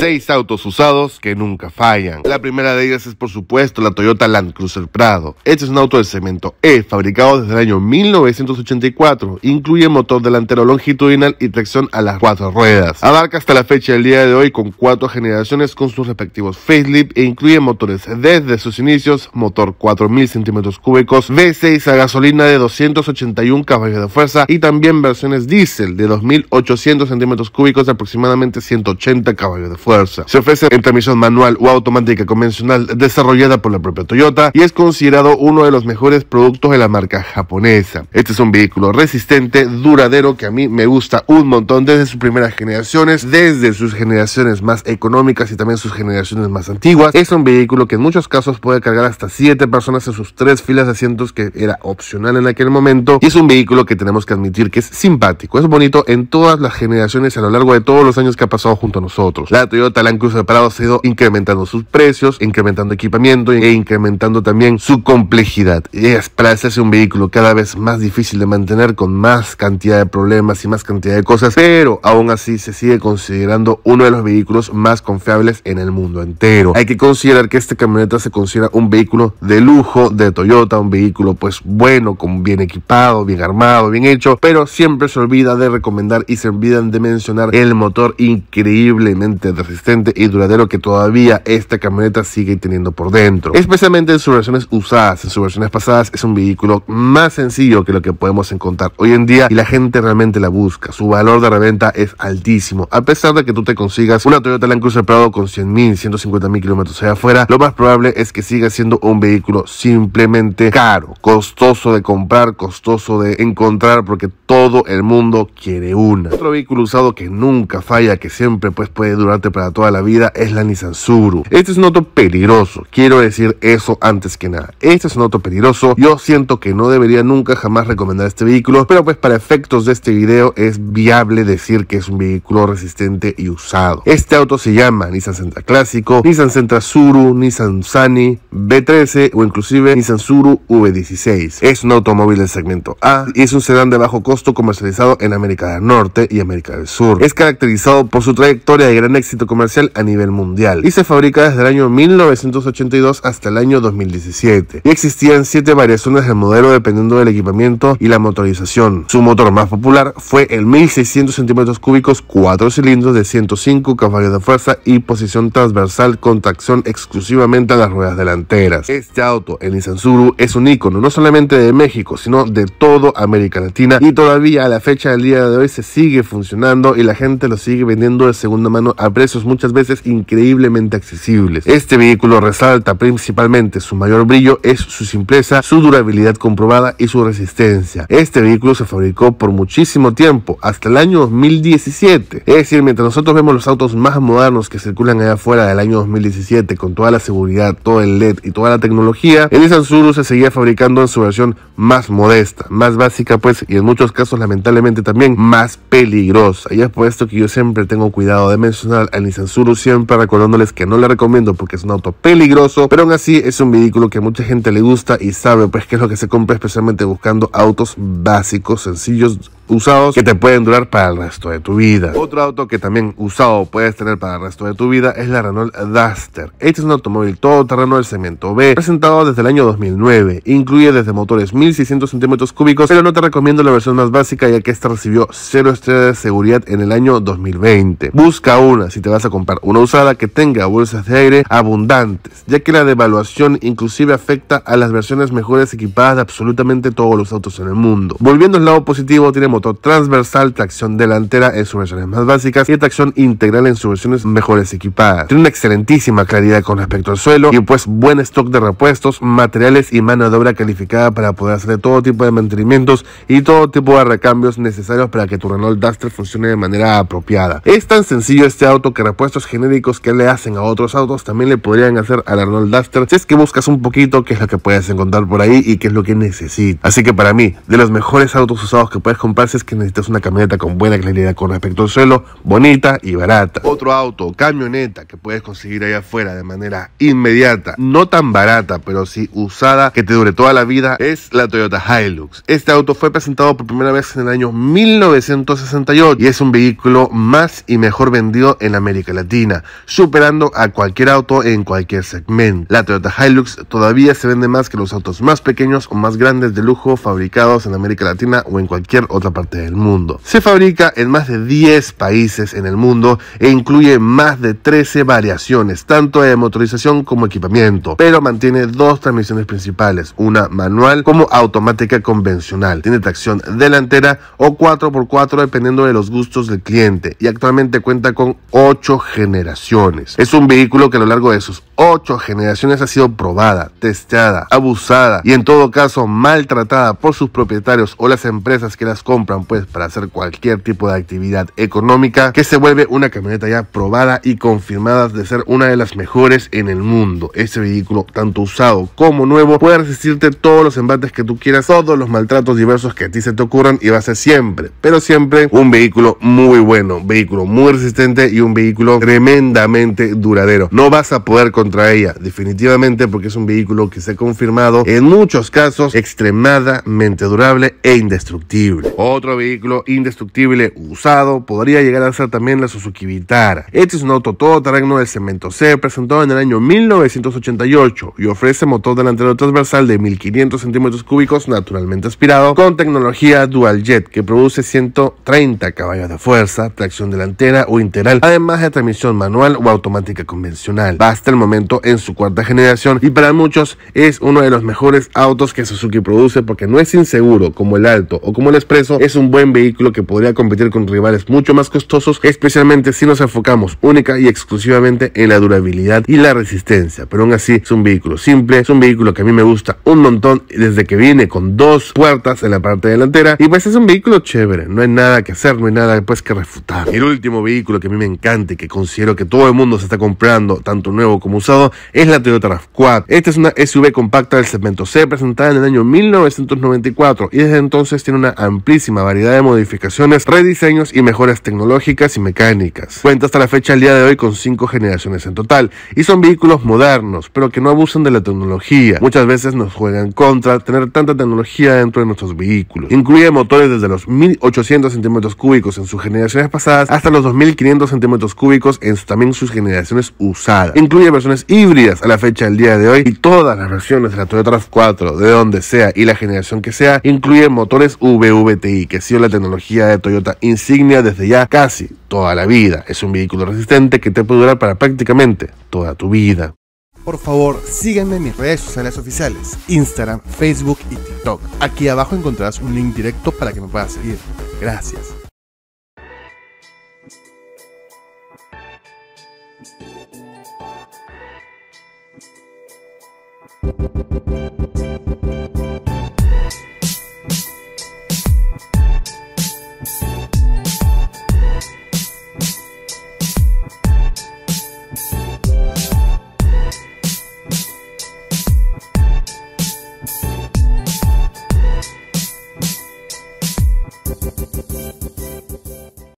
Seis autos usados que nunca fallan. La primera de ellas es por supuesto la Toyota Land Cruiser Prado. Este es un auto de cemento E, fabricado desde el año 1984. Incluye motor delantero longitudinal y tracción a las cuatro ruedas. Abarca hasta la fecha del día de hoy con cuatro generaciones con sus respectivos facelift e incluye motores desde sus inicios, motor 4000 centímetros cúbicos, V6 a gasolina de 281 caballos de fuerza y también versiones diésel de 2800 centímetros cúbicos de aproximadamente 180 caballos de fuerza. Se ofrece en transmisión manual o automática convencional desarrollada por la propia Toyota y es considerado uno de los mejores productos de la marca japonesa. Este es un vehículo resistente, duradero, que a mí me gusta un montón desde sus primeras generaciones, desde sus generaciones más económicas y también sus generaciones más antiguas. Es un vehículo que en muchos casos puede cargar hasta 7 personas en sus 3 filas de asientos que era opcional en aquel momento y es un vehículo que tenemos que admitir que es simpático, es bonito en todas las generaciones a lo largo de todos los años que ha pasado junto a nosotros. Toyota, tal ha ido incrementando sus precios, incrementando equipamiento e incrementando también su complejidad. Es para hacerse un vehículo cada vez más difícil de mantener con más cantidad de problemas y más cantidad de cosas, pero aún así se sigue considerando uno de los vehículos más confiables en el mundo entero. Hay que considerar que este camioneta se considera un vehículo de lujo de Toyota, un vehículo pues bueno, con bien equipado, bien armado, bien hecho, pero siempre se olvida de recomendar y se olvidan de mencionar el motor increíblemente resistente y duradero que todavía esta camioneta sigue teniendo por dentro. Especialmente en sus versiones usadas, en sus versiones pasadas es un vehículo más sencillo que lo que podemos encontrar hoy en día y la gente realmente la busca. Su valor de reventa es altísimo. A pesar de que tú te consigas una Toyota Land Cruiser Prado con 100 mil 150 mil kilómetros allá afuera, lo más probable es que siga siendo un vehículo simplemente caro, costoso de comprar, costoso de encontrar porque todo el mundo quiere una. Otro vehículo usado que nunca falla, que siempre pues puede durarte toda la vida es la Nissan Suru. Este es un auto peligroso, quiero decir eso antes que nada. Este es un auto peligroso, yo siento que no debería nunca jamás recomendar este vehículo, pero pues para efectos de este video es viable decir que es un vehículo resistente y usado. Este auto se llama Nissan Sentra Clásico, Nissan centra Suru, Nissan Sunny, B13 o inclusive Nissan Suru V16. Es un automóvil del segmento A y es un sedán de bajo costo comercializado en América del Norte y América del Sur. Es caracterizado por su trayectoria de gran éxito comercial a nivel mundial y se fabrica desde el año 1982 hasta el año 2017. Y existían siete variaciones del modelo dependiendo del equipamiento y la motorización. Su motor más popular fue el 1600 centímetros cúbicos 4 cilindros de 105 caballos de fuerza y posición transversal con tracción exclusivamente a las ruedas delanteras. Este auto, el Nissan es un icono no solamente de México, sino de toda América Latina y todavía a la fecha del día de hoy se sigue funcionando y la gente lo sigue vendiendo de segunda mano a precio muchas veces increíblemente accesibles. Este vehículo resalta principalmente su mayor brillo es su simpleza, su durabilidad comprobada y su resistencia. Este vehículo se fabricó por muchísimo tiempo, hasta el año 2017. Es decir, mientras nosotros vemos los autos más modernos que circulan allá afuera del año 2017 con toda la seguridad, todo el LED y toda la tecnología, el Nissan se seguía fabricando en su versión más modesta, más básica pues y en muchos casos lamentablemente también más peligrosa. Y es por esto que yo siempre tengo cuidado de mencionar ni censuro siempre recordándoles que no le recomiendo porque es un auto peligroso, pero aún así es un vehículo que mucha gente le gusta y sabe pues que es lo que se compra especialmente buscando autos básicos, sencillos usados que te pueden durar para el resto de tu vida. Otro auto que también usado puedes tener para el resto de tu vida es la Renault Duster. Este es un automóvil todoterreno del segmento B, presentado desde el año 2009. Incluye desde motores 1600 centímetros cúbicos, pero no te recomiendo la versión más básica ya que esta recibió Cero estrellas de seguridad en el año 2020. Busca una, si te vas a comprar una usada, que tenga bolsas de aire abundantes, ya que la devaluación inclusive afecta a las versiones mejores equipadas de absolutamente todos los autos en el mundo. Volviendo al lado positivo, tenemos transversal, tracción delantera en sus versiones más básicas y tracción integral en sus versiones mejores equipadas. Tiene una excelentísima claridad con respecto al suelo y pues buen stock de repuestos, materiales y mano de obra calificada para poder hacer todo tipo de mantenimientos y todo tipo de recambios necesarios para que tu Renault Duster funcione de manera apropiada. Es tan sencillo este auto que repuestos genéricos que le hacen a otros autos también le podrían hacer al Renault Duster si es que buscas un poquito qué es lo que puedes encontrar por ahí y qué es lo que necesitas. Así que para mí, de los mejores autos usados que puedes comprar es que necesitas una camioneta con buena claridad con respecto al suelo, bonita y barata. Otro auto, camioneta que puedes conseguir allá afuera de manera inmediata, no tan barata, pero sí usada, que te dure toda la vida, es la Toyota Hilux. Este auto fue presentado por primera vez en el año 1968 y es un vehículo más y mejor vendido en América Latina, superando a cualquier auto en cualquier segmento. La Toyota Hilux todavía se vende más que los autos más pequeños o más grandes de lujo fabricados en América Latina o en cualquier otra parte del mundo. Se fabrica en más de 10 países en el mundo e incluye más de 13 variaciones, tanto de motorización como equipamiento, pero mantiene dos transmisiones principales, una manual como automática convencional. Tiene tracción delantera o 4x4 dependiendo de los gustos del cliente y actualmente cuenta con 8 generaciones. Es un vehículo que a lo largo de sus ocho generaciones ha sido probada, testeada, abusada y en todo caso maltratada por sus propietarios o las empresas que las compran pues para hacer cualquier tipo de actividad económica que se vuelve una camioneta ya probada y confirmada de ser una de las mejores en el mundo. Este vehículo tanto usado como nuevo puede resistirte todos los embates que tú quieras, todos los maltratos diversos que a ti se te ocurran y va a ser siempre, pero siempre un vehículo muy bueno, vehículo muy resistente y un vehículo tremendamente duradero. No vas a poder continuar definitivamente porque es un vehículo que se ha confirmado en muchos casos extremadamente durable e indestructible. Otro vehículo indestructible usado podría llegar a ser también la Suzuki Vitara. Este es un auto todoterreno del cemento C presentado en el año 1988 y ofrece motor delantero transversal de 1500 centímetros cúbicos naturalmente aspirado con tecnología dual jet que produce 130 caballos de fuerza, tracción delantera o integral, además de transmisión manual o automática convencional. Basta el momento en su cuarta generación y para muchos es uno de los mejores autos que Suzuki produce porque no es inseguro como el Alto o como el Expreso, es un buen vehículo que podría competir con rivales mucho más costosos, especialmente si nos enfocamos única y exclusivamente en la durabilidad y la resistencia, pero aún así es un vehículo simple, es un vehículo que a mí me gusta un montón desde que viene con dos puertas en la parte delantera y pues es un vehículo chévere, no hay nada que hacer, no hay nada pues que refutar. El último vehículo que a mí me encanta y que considero que todo el mundo se está comprando, tanto nuevo como usado, es la Toyota RAV4. Esta es una SUV compacta del segmento C presentada en el año 1994 y desde entonces tiene una amplísima variedad de modificaciones, rediseños y mejoras tecnológicas y mecánicas. Cuenta hasta la fecha al día de hoy con 5 generaciones en total y son vehículos modernos, pero que no abusan de la tecnología. Muchas veces nos juegan contra tener tanta tecnología dentro de nuestros vehículos. Incluye motores desde los 1800 centímetros cúbicos en sus generaciones pasadas hasta los 2500 centímetros cúbicos en también sus generaciones usadas. Incluye versiones híbridas a la fecha del día de hoy y todas las versiones de la Toyota RAV4 de donde sea y la generación que sea incluyen motores VVTi que ha sido la tecnología de Toyota insignia desde ya casi toda la vida. Es un vehículo resistente que te puede durar para prácticamente toda tu vida. Por favor, síganme en mis redes sociales oficiales, Instagram, Facebook y TikTok. Aquí abajo encontrarás un link directo para que me puedas seguir. Gracias. Thank you.